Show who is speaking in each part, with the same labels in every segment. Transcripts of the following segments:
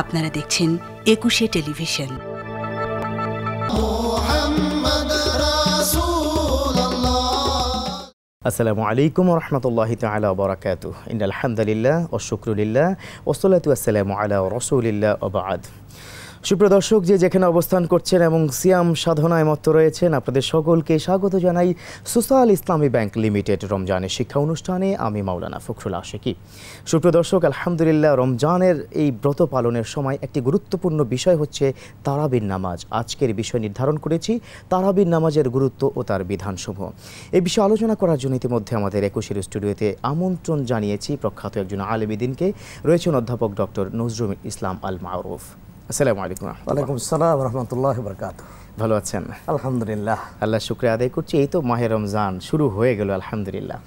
Speaker 1: আপনারা দেখছেন একুশে টেলিভিশন
Speaker 2: আসসালামু আলাইকুম রহমতুল্লাহ তালা বরাকাতু ইন আলহামদুলিল্লাহ ও শুক্রুলিল্লাহ ওসলাতু আসসালামু আলা রসুলিল্লাহ ওবাদ সুপ্রদর্শক যে যেখানে অবস্থান করছেন এবং সিয়াম সাধনায় মত রয়েছেন আপনাদের সকলকে স্বাগত জানাই সুসাল ইসলামী ব্যাংক লিমিটেড রমজানের শিক্ষা অনুষ্ঠানে আমি মাওলানা ফখরুল আশেকি সুপ্রদর্শক আলহামদুলিল্লাহ রমজানের এই ব্রত পালনের সময় একটি গুরুত্বপূর্ণ বিষয় হচ্ছে তারাবির নামাজ আজকের বিষয় নির্ধারণ করেছি তারাবির নামাজের গুরুত্ব ও তার বিধানসমূহ এ বিষয়ে আলোচনা করার জন্য ইতিমধ্যে আমাদের একুশের স্টুডিওতে আমন্ত্রণ জানিয়েছি প্রখ্যাত একজন আলেমিদিনকে রয়েছেন অধ্যাপক ডক্টর নজরুল ইসলাম আল মারুফ আসসালামু আলাইকুম
Speaker 1: ওয়ালাইকুম আসসালাম রহমতুল্লাহ
Speaker 2: বরকাত ভালো আছেন আলহামদুলিল্লাহ আল্লাহ শুক্রিয়া আদায় করছি এই তো মাহে রমজান শুরু হয়ে গেল আলহামদুলিল্লাহ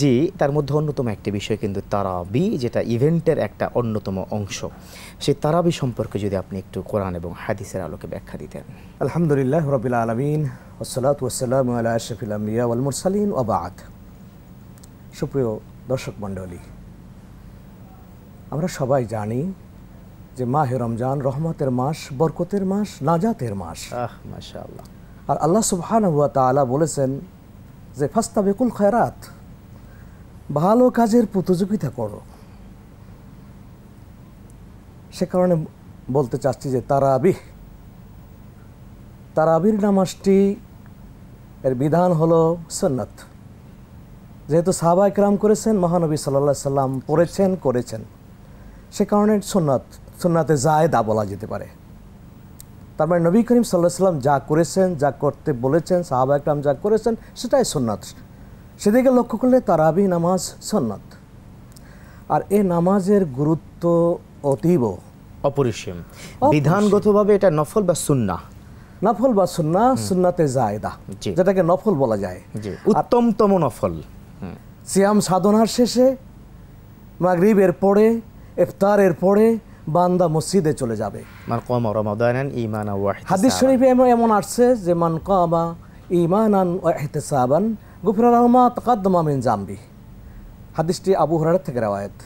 Speaker 2: জি তার মধ্যে অন্যতম একটি বিষয় কিন্তু তারাবি যেটা ইভেন্টের একটা অন্যতম অংশ সেই তারাবি সম্পর্কে যদি আপনি একটু কোরআন এবং হাদিসের আলোকে ব্যাখ্যা
Speaker 1: দিতেন আলহামদুলিল্লাহ রবিল আলমিন ওসলাত ওসালাম আল্লাহ আশরফিল আমিয়া ওয়ালমুরসালিন ওবাদ সুপ্রিয় দর্শক মণ্ডলী আমরা সবাই জানি যে মাহে রমজান রহমতের মাস বরকতের মাস নাজাতের মাস মাশাআল্লাহ আর আল্লাহ সুবহান বলেছেন যে ফাস্তাবেকুল খায়রাত ভালো কাজের প্রতিযোগিতা করো সে কারণে বলতে চাচ্ছি যে তারাবিহ তারাবির নামাজটি এর বিধান হলো সন্ন্যত যেহেতু সাহাবা একরাম করেছেন মহানবী সাল্লা সাল্লাম পড়েছেন করেছেন সে কারণে সন্ন্যত সুন্নাতে জায়দা বলা যেতে পারে তার মানে নবী করিম সাল্লাহ সাল্লাম যা করেছেন যা করতে বলেছেন সাহাবা একরাম যা করেছেন সেটাই সন্ন্যত সেদিকে লক্ষ্য করলে তারাবি নামাজ সন্ন্যত আর এ নামাজের গুরুত্ব অতীব অপরিসীম বিধানগতভাবে এটা নফল বা সুন্না নফল বা সুন্না সুন্নাতে জায়দা যেটাকে নফল বলা যায় উত্তমতম নফল সিয়াম সাধনার শেষে মাগরিবের পরে ইফতারের পরে বান্দা মসজিদে চলে যাবে হাদিস শরীফে এমন আসছে যে মান কামা ইমানান এহতেসাবান গুফরার রহমা তকাদ্দমা মিন জাম্বি হাদিসটি আবু হরার থেকে রেওয়ায়ত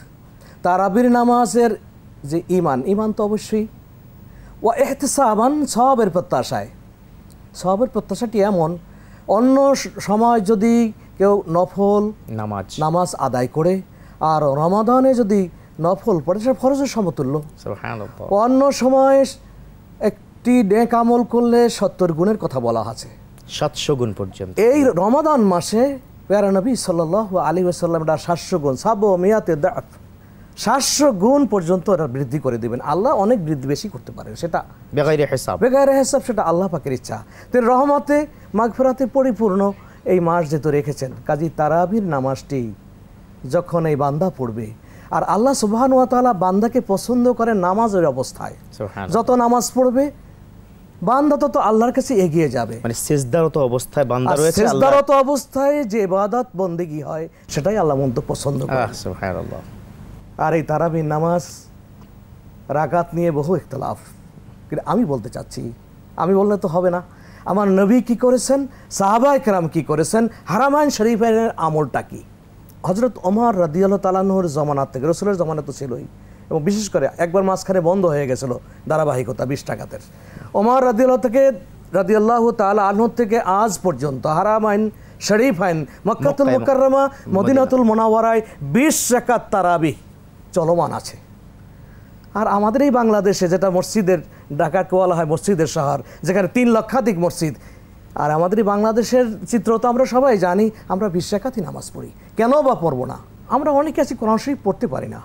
Speaker 1: তারাবির নামাজের যে ইমান ইমান তো অবশ্যই ও এহতেসাবান সবের প্রত্যাশায় সবের প্রত্যাশাটি এমন অন্য সময় যদি কেউ নফল নামাজ নামাজ আদায় করে আর রমাদানে যদি নফল পড়ে সেটা ফরজের সমতুল্য অন্য সময় একটি নেক আমল করলে সত্তর গুণের কথা বলা আছে সাতশো গুণ পর্যন্ত এই রমাদান মাসে পেয়ারা সাল আলী সাল্লাম এটা সাতশো গুণ সাব মিয়াতে সাতশো গুণ পর্যন্ত এটা বৃদ্ধি করে দেবেন আল্লাহ অনেক বৃদ্ধি বেশি করতে পারেন সেটা বেগাইরে হেসাব বেগাইরে হেসাব সেটা আল্লাহ পাকের ইচ্ছা তিনি রহমতে মাঘফেরাতে পরিপূর্ণ এই মাস যেহেতু রেখেছেন কাজী তারাবির নামাজটি যখন এই বান্দা পড়বে আর আল্লাহ সুবহান ওয়া তাআলা বান্দাকে পছন্দ করে নামাজের অবস্থায় যত নামাজ পড়বে বান্দা তত আল্লাহর কাছে এগিয়ে যাবে
Speaker 2: মানে সিজদারত অবস্থায় বান্দা রয়েছে সিজদারত
Speaker 1: অবস্থায় যে ইবাদত বন্দেগী হয় সেটাই আল্লাহ মন্ত পছন্দ করে সুবহানাল্লাহ আর এই তারাবি নামাজ রাকাত নিয়ে বহু ইখতলাফ কিন্তু আমি বলতে চাচ্ছি আমি বললে তো হবে না আমার নবী কি করেছেন সাহাবা কেরাম কি করেছেন হারামায়ন শরীফের আমলটা কী হজরত রাদি আল্লাহ তালানহর জমানাত থেকে রসুলের জমানা তো ছিলই এবং বিশেষ করে একবার মাঝখানে বন্ধ হয়ে গেছিল ধারাবাহিকতা বিশ টাকাতের রাদি আল্লাহ থেকে আল্লাহ তাল আনহর থেকে আজ পর্যন্ত হারাম আইন শরীফ আইন মক্কাতুল মুকাররমা মদিনাতুল মোনাওয়ারায় বিশ রাকাত তারাবি চলমান আছে আর আমাদের এই বাংলাদেশে যেটা মসজিদের ঢাকা কোয়ালা হয় মসজিদের শহর যেখানে তিন লক্ষাধিক মসজিদ আর আমাদের বাংলাদেশের চিত্র তো আমরা সবাই জানি আমরা বিশ্বাকাতি নামাজ পড়ি কেন বা পড়বো না আমরা অনেকে আছি কোরআন শরীফ পড়তে পারি না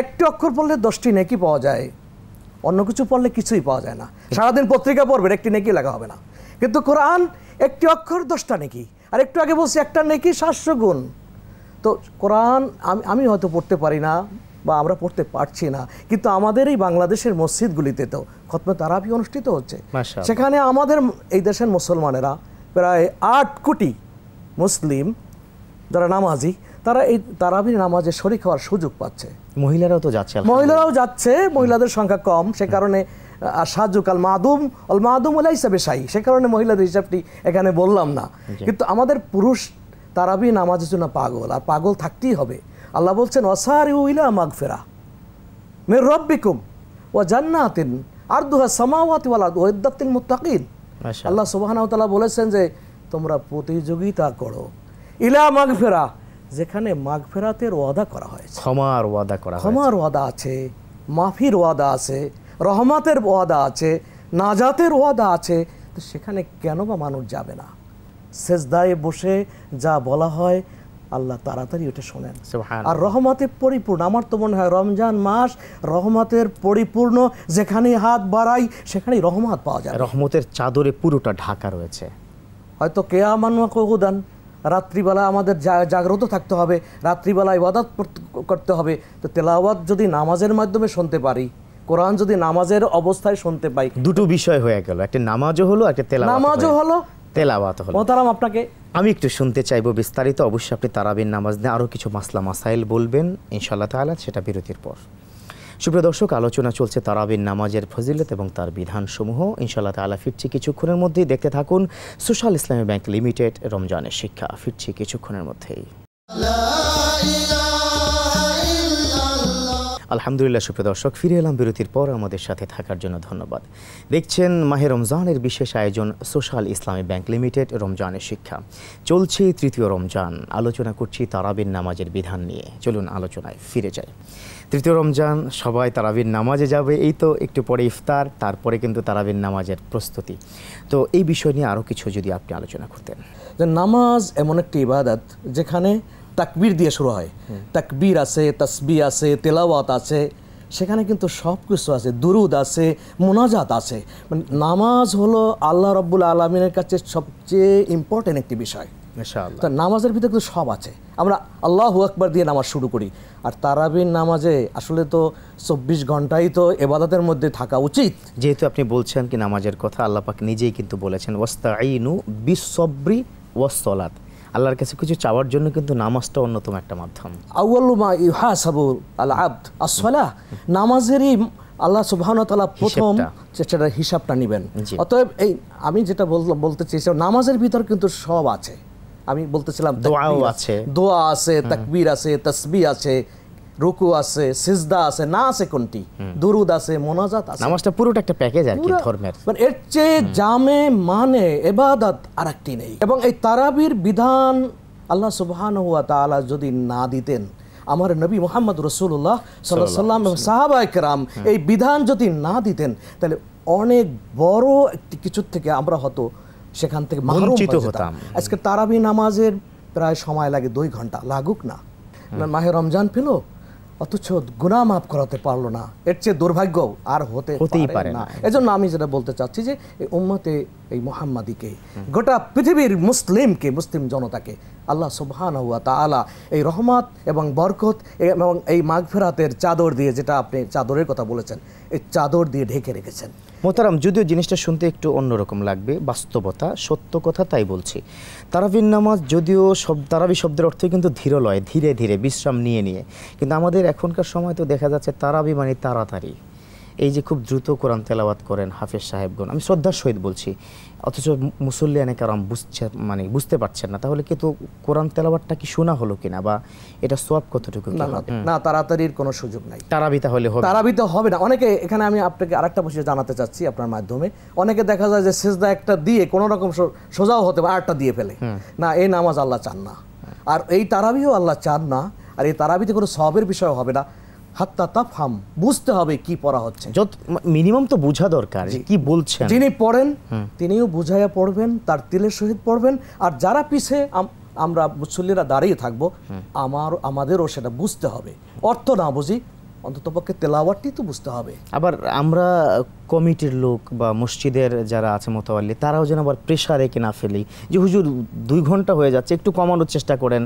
Speaker 1: একটি অক্ষর পড়লে দশটি নেকি পাওয়া যায় অন্য কিছু পড়লে কিছুই পাওয়া যায় না সারাদিন পত্রিকা পড়বে একটি নেকি লেখা হবে না কিন্তু কোরআন একটি অক্ষর দশটা নেকি আর একটু আগে বলছি একটা নেকি সাতশো গুণ তো কোরআন আমি আমি হয়তো পড়তে পারি না বা আমরা পড়তে পারছি না কিন্তু আমাদের এই বাংলাদেশের মসজিদগুলিতে তো খতমে তারাবি অনুষ্ঠিত হচ্ছে সেখানে আমাদের এই দেশের মুসলমানেরা প্রায় আট কোটি মুসলিম যারা নামাজি তারা এই তারাবির নামাজে শরিক হওয়ার সুযোগ পাচ্ছে মহিলারাও তো যাচ্ছে মহিলারাও যাচ্ছে মহিলাদের সংখ্যা কম সে কারণে সাহায্য সাহায্যকাল মাদুম অল মাদুম ওলা হিসাবে সাই সে কারণে মহিলাদের হিসাবটি এখানে বললাম না কিন্তু আমাদের পুরুষ তারাবি নামাজের জন্য পাগল আর পাগল থাকতেই হবে আল্লাহ বলছেন ওয়াসারিউ ইলা মাগফেরা মের রব্বিকুম ও জান্নাতিন আর দুহা সামাওয়াতি ওয়ালা ওয়েদাতিল মুতাকিন আল্লাহ সুবহানাহু তাআলা বলেছেন যে তোমরা প্রতিযোগিতা করো ইলা মাগফেরা যেখানে মাগফেরাতের ওয়াদা করা হয়েছে ক্ষমার ওয়াদা করা ক্ষমার ওয়াদা আছে মাফির ওয়াদা আছে রহমাতের ওয়াদা আছে নাজাতের ওয়াদা আছে তো সেখানে কেন বা মানুষ যাবে না সেজদায় বসে যা বলা হয় আল্লাহ তাড়াতাড়ি ওটা শোনেন আর রহমতে পরিপূর্ণ আমার তো মনে হয় রমজান মাস রহমতের পরিপূর্ণ যেখানে হাত বাড়াই সেখানেই রহমত পাওয়া যায়
Speaker 2: রহমতের চাদরে পুরোটা ঢাকা রয়েছে
Speaker 1: হয়তো কেয়া মানুয়া কগুদান রাত্রিবেলা আমাদের জাগ্রত থাকতে হবে রাত্রিবেলা ইবাদত করতে হবে তো তেলাওয়াত যদি নামাজের মাধ্যমে শুনতে পারি কোরআন যদি নামাজের অবস্থায় শুনতে পাই
Speaker 2: দুটো বিষয় হয়ে গেল একটা নামাজও হলো একটা তেলাওয়াত নামাজও হলো আপনাকে আমি একটু শুনতে চাইবো বিস্তারিত অবশ্যই আপনি তারাবির নামাজ নিয়ে আরও কিছু মাসলা মাসাইল বলবেন ইনশাল্লাহ তাআলা সেটা বিরতির পর সুপ্রিয় দর্শক আলোচনা চলছে তারাবির নামাজের ফজিলত এবং তার বিধানসমূহ ইনশাল্লাহ তালা ফিরছি কিছুক্ষণের মধ্যেই দেখতে থাকুন সোশ্যাল ইসলামী ব্যাংক লিমিটেড রমজানের শিক্ষা ফিরছি কিছুক্ষণের মধ্যেই আলহামদুলিল্লাহ সুপ্রিয় দর্শক ফিরে এলাম বিরতির পর আমাদের সাথে থাকার জন্য ধন্যবাদ দেখছেন মাহে রমজানের বিশেষ আয়োজন সোশ্যাল ইসলামী ব্যাংক লিমিটেড রমজানের শিক্ষা চলছে তৃতীয় রমজান আলোচনা করছি তারাবিন নামাজের বিধান নিয়ে চলুন আলোচনায় ফিরে যাই তৃতীয় রমজান সবাই তারাবিন নামাজে যাবে এই তো একটু পরে ইফতার তারপরে কিন্তু তারাবিন নামাজের প্রস্তুতি
Speaker 1: তো এই বিষয় নিয়ে আরও কিছু যদি আপনি আলোচনা করতেন যে নামাজ এমন একটি ইবাদত যেখানে তাকবির দিয়ে শুরু হয় তাকবির আছে তসবি আছে তেলাওয়াত আছে সেখানে কিন্তু সব কিছু আছে দুরুদ আছে মোনাজাত আছে মানে নামাজ হলো আল্লাহ রব্বুল আলমিনের কাছে সবচেয়ে ইম্পর্টেন্ট একটি বিষয় তা নামাজের ভিতরে কিন্তু সব আছে আমরা আল্লাহ আকবার দিয়ে নামাজ শুরু করি আর তারাবির নামাজে আসলে তো চব্বিশ ঘন্টাই তো এবাদতের মধ্যে থাকা উচিত যেহেতু আপনি বলছেন কি নামাজের কথা
Speaker 2: আল্লাপাক নিজেই কিন্তু বলেছেন আইনু বিশ্বব্রি ওয়াস্তলাত আল্লাহর কাছে কিছু চাওয়ার জন্য কিন্তু নামাজটা অন্যতম একটা মাধ্যম
Speaker 1: আউ্বালুমা ইহা আল আব্দ আসলা নামাজেরই আল্লাহ তালা প্রথম সেটা হিসাবটা নেবেন অতএব এই আমি যেটা বললাম বলতে চেয়েছিলাম নামাজের ভিতর কিন্তু সব আছে আমি বলতেছিলাম দোয়াও আছে দোয়া আছে তাকবির আছে তসবি আছে রুকু আছে সিজদা আছে না আছে কোনটি দুরুদ আছে মোনাজাত আছে নামাজটা
Speaker 2: পুরোটা একটা প্যাকেজ
Speaker 1: আর কি ধর্মের মানে এর চেয়ে জামে মানে ইবাদত আর একটি নেই এবং এই তারাবির বিধান আল্লাহ সুবহান ওয়া তাআলা যদি না দিতেন আমার নবী মোহাম্মদ রসুল্লাহ সাল্লাহ সাল্লাম সাহাবা একরাম এই বিধান যদি না দিতেন তাহলে অনেক বড় একটি কিছুর থেকে আমরা হতো সেখান থেকে বঞ্চিত হতাম আজকে তারাবি নামাজের প্রায় সময় লাগে দুই ঘন্টা লাগুক না মাহে রমজান পেলো অথচ গুনা মাফ করাতে পারলো না এর চেয়ে দুর্ভাগ্য আর হতে হতেই পারে না এজন্য আমি যেটা বলতে চাচ্ছি যে এই উম্মতে এই মোহাম্মদীকে গোটা পৃথিবীর মুসলিমকে মুসলিম জনতাকে আল্লাহ সুবহান হুয়া তালা এই রহমাত এবং বরকত এবং এই মাঘফেরাতের চাদর দিয়ে যেটা আপনি চাদরের কথা বলেছেন এই চাদর দিয়ে ঢেকে রেখেছেন মোতারাম যদিও জিনিসটা শুনতে একটু
Speaker 2: অন্যরকম লাগবে বাস্তবতা সত্য কথা তাই বলছি তারাবিন নামাজ যদিও সব তারাবি শব্দের অর্থই কিন্তু ধীরলয় ধীরে ধীরে বিশ্রাম নিয়ে নিয়ে কিন্তু আমাদের এখনকার সময় তো দেখা যাচ্ছে তারাবি মানে তাড়াতাড়ি এই যে খুব দ্রুত কোরআন তেলাওয়াত করেন হাফেজ সাহেবগণ আমি শ্রদ্ধার সহিত বলছি অথচ মুসল্লিয়ানে কারণ বুঝছে মানে বুঝতে পারছেন না তাহলে কিন্তু কোরআন তেলাবারটা কি শোনা হলো কিনা বা এটা সোয়াব কতটুকু না
Speaker 1: তাড়াতাড়ির কোনো সুযোগ নাই তারাবি তাহলে হবে তারাবি তো হবে না অনেকে এখানে আমি আপনাকে আরেকটা বিষয় জানাতে চাচ্ছি আপনার মাধ্যমে অনেকে দেখা যায় যে সেজদা একটা দিয়ে কোনো রকম সোজাও হতে পারে আটটা দিয়ে ফেলে না এই নামাজ আল্লাহ চান না আর এই তারাবিও আল্লাহ চান না আর এই তারাবিতে কোনো সবের বিষয় হবে না হাত্তা তাফহাম বুঝতে হবে কি পড়া হচ্ছে যত মিনিমাম তো বোঝা দরকার কি বলছেন যিনি পড়েন তিনিও বুঝাইয়া পড়বেন তার তিলের সহিত পড়বেন আর যারা পিছে আমরা মুসল্লিরা দাঁড়িয়ে থাকবো আমার আমাদেরও সেটা বুঝতে হবে অর্থ না বুঝি অন্ততপক্ষে তেলাওয়ারটি তো বুঝতে হবে
Speaker 2: আবার আমরা কমিটির লোক বা মসজিদের যারা আছে মোতাবাল্লি তারাও যেন আবার প্রেশার এঁকে না ফেলি যে হুজুর দুই ঘন্টা হয়ে যাচ্ছে একটু কমানোর চেষ্টা করেন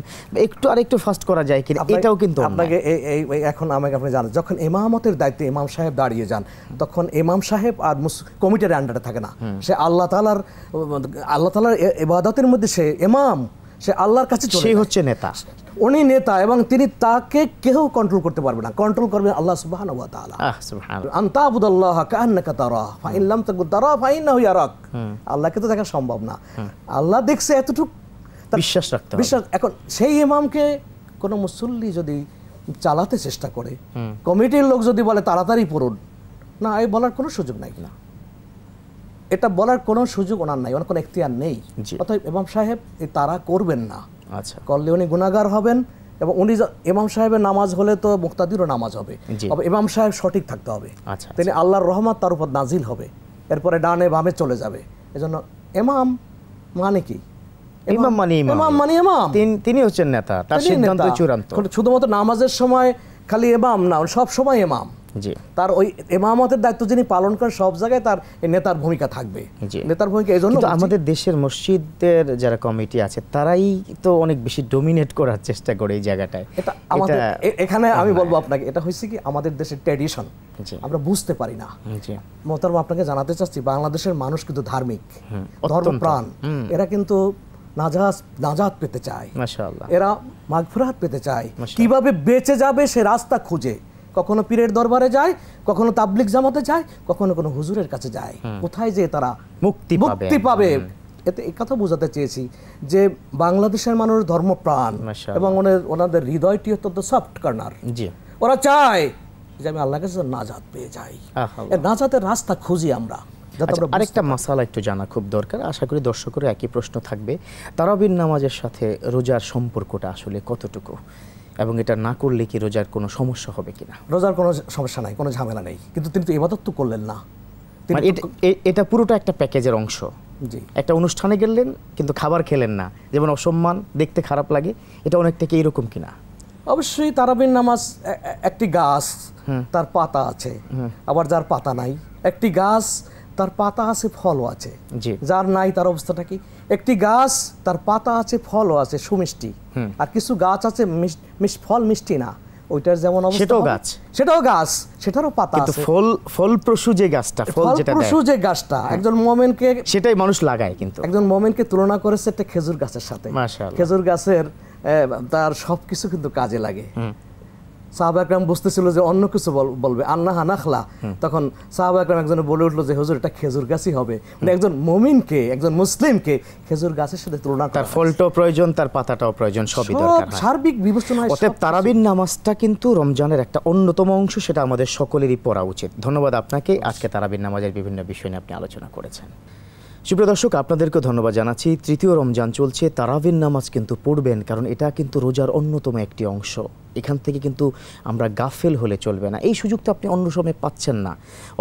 Speaker 1: একটু আর একটু ফাস্ট করা যায় কিনা এটাও কিন্তু আপনাকে এখন আমাকে আপনি জানেন যখন ইমামতের দায়িত্বে ইমাম সাহেব দাঁড়িয়ে যান তখন ইমাম সাহেব আর কমিটির আন্ডারে থাকে না সে আল্লাহ তালার আল্লাহ তালার এবাদতের মধ্যে সে ইমাম সে আল্লাহর কাছে সে হচ্ছে নেতা উনি নেতা এবং তিনি তাকে কেউ কন্ট্রোল করতে পারবে না কন্ট্রোল করবে আল্লাহ সুবহান ওয়া তাআলা আন্তাবুদাল্লাহ কান্নাকা তারা ফাইন লাম তাকুন তারা ফাইন না ইয়ারাক আল্লাহকে তো দেখা সম্ভব না আল্লাহ দেখছে এতটুকু বিশ্বাস রাখতে বিশ্বাস এখন সেই ইমামকে কোনো মুসল্লি যদি চালাতে চেষ্টা করে কমিটির লোক যদি বলে তাড়াতাড়ি পড়ুন না এই বলার কোনো সুযোগ নাই না এটা বলার কোনো সুযোগ ওনার নাই ওনার কোনো এখতিয়ার নেই অতএব ইমাম সাহেব তারা করবেন না আচ্ছা করলে উনি গুণাগার হবেন এবং উনি ইমাম সাহেবের নামাজ হলে তো মুক্তাদিরও নামাজ হবে ইমাম সাহেব সঠিক থাকতে হবে আচ্ছা, আচ্ছা তিনি আল্লাহর রহমত তার উপর নাজিল হবে এরপরে ডানে বামে চলে যাবে এজন্য এমাম মানে কি ইমাম মানে ইমাম মানে
Speaker 2: ইমাম মানে তিনি হচ্ছেন নেতা তার সিদ্ধান্ত চূড়ান্ত
Speaker 1: শুধুমাত্র নামাজের সময় খালি এমাম না সব সময় এমাম জি তার ওই এমামতের দায়িত্ব যিনি পালন করেন সব জায়গায় তার নেতার ভূমিকা থাকবে
Speaker 2: নেতার ভূমিকা এই জন্য আমাদের দেশের মসজিদের যারা কমিটি আছে তারাই তো অনেক বেশি ডোমিনেট করার চেষ্টা করে এই জায়গাটায় এটা আমাদের
Speaker 1: এখানে আমি বলবো আপনাকে এটা হয়েছে কি আমাদের দেশের ট্র্যাডিশন আমরা বুঝতে পারি না মোহতারম আপনাকে জানাতে চাচ্ছি বাংলাদেশের মানুষ কিন্তু ধার্মিক প্রাণ এরা কিন্তু নাজাজ নাজাত পেতে চায় এরা মাগফুরাত পেতে চায় কিভাবে বেঁচে যাবে সে রাস্তা খুঁজে কখনো পীরের দরবারে যায় কখনো তাবলিক জামাতে যায় কখনো কোনো হুজুরের কাছে যায় কোথায় যে তারা মুক্তি
Speaker 2: মুক্তি পাবে
Speaker 1: এতে এ কথা বোঝাতে চেয়েছি যে বাংলাদেশের মানুষ ধর্ম প্রাণ এবং ওনার ওনাদের হৃদয়টি অত্যন্ত সফট কর্নার ওরা চায় যে আমি আল্লাহ কাছে নাজাত পেয়ে যাই নাজাতের রাস্তা খুঁজি আমরা আচ্ছা, আরেকটা মশালা
Speaker 2: একটু জানা খুব দরকার আশা করি দর্শকেরও একই প্রশ্ন থাকবে তারাবির নামাজের সাথে রোজার সম্পর্কটা আসলে কতটুকু এবং এটা না করলে কি রোজার কোনো সমস্যা হবে কিনা
Speaker 1: রোজার কোনো সমস্যা নাই কোনো ঝামেলা নেই কিন্তু তিনি তো এবাদত তো করলেন না মানে এটা পুরোটা একটা প্যাকেজের
Speaker 2: অংশ জি একটা অনুষ্ঠানে গেলেন কিন্তু খাবার খেলেন না যেমন অসম্মান দেখতে খারাপ লাগে এটা অনেক কি এরকম কিনা
Speaker 1: অবশ্যই তারাবিন নামাজ একটি গাছ তার পাতা আছে আবার যার পাতা নাই একটি গাছ তার পাতা আছে ফলও আছে যার নাই তার অবস্থাটা কি একটি গাছ তার পাতা আছে ফলও আছে সুমিষ্টি আর কিছু গাছ আছে ফল মিষ্টি না ওইটার যেমন সেটাও গাছ সেটাও গাছ সেটারও পাতা আছে ফল
Speaker 2: ফলপ্রসূ যে গাছটা ফল যেটা ফলপ্রসূ যে
Speaker 1: গাছটা একজন মোমেনকে
Speaker 2: সেটাই মানুষ লাগায় কিন্তু
Speaker 1: একজন মোমেনকে তুলনা করেছে একটা খেজুর গাছের সাথে খেজুর গাছের তার সবকিছু কিন্তু কাজে লাগে সাহাবা বুঝতেছিল যে অন্য কিছু বলবে আন্না নাখলা তখন সাহাবা একরাম একজনে বলে উঠলো যে হুজুর এটা খেজুর গাছই হবে মানে একজন মমিনকে একজন মুসলিমকে খেজুর গাছের সাথে তুলনা
Speaker 2: তার ফলটাও প্রয়োজন তার পাতাটাও প্রয়োজন সবই দরকার হ্যাঁ। সার্বিক
Speaker 1: বিবেচনা অতএব তারাবির
Speaker 2: নামাজটা কিন্তু রমজানের একটা অন্যতম অংশ সেটা আমাদের সকলেরই পড়া উচিত ধন্যবাদ আপনাকে আজকে তারাবির নামাজের বিভিন্ন বিষয় নিয়ে আপনি আলোচনা করেছেন সুপ্রিয় দর্শক আপনাদেরকে ধন্যবাদ জানাচ্ছি তৃতীয় রমজান চলছে তারাবের নামাজ কিন্তু পড়বেন কারণ এটা কিন্তু রোজার অন্যতম একটি অংশ এখান থেকে কিন্তু আমরা গাফেল হলে চলবে না এই সুযোগটা আপনি অন্য সময় পাচ্ছেন না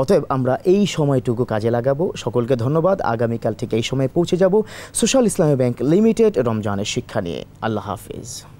Speaker 2: অতএব আমরা এই সময়টুকু কাজে লাগাবো সকলকে ধন্যবাদ আগামীকাল থেকে এই সময়ে পৌঁছে যাব সোশ্যাল ইসলামী ব্যাংক লিমিটেড রমজানের শিক্ষা নিয়ে আল্লাহ হাফিজ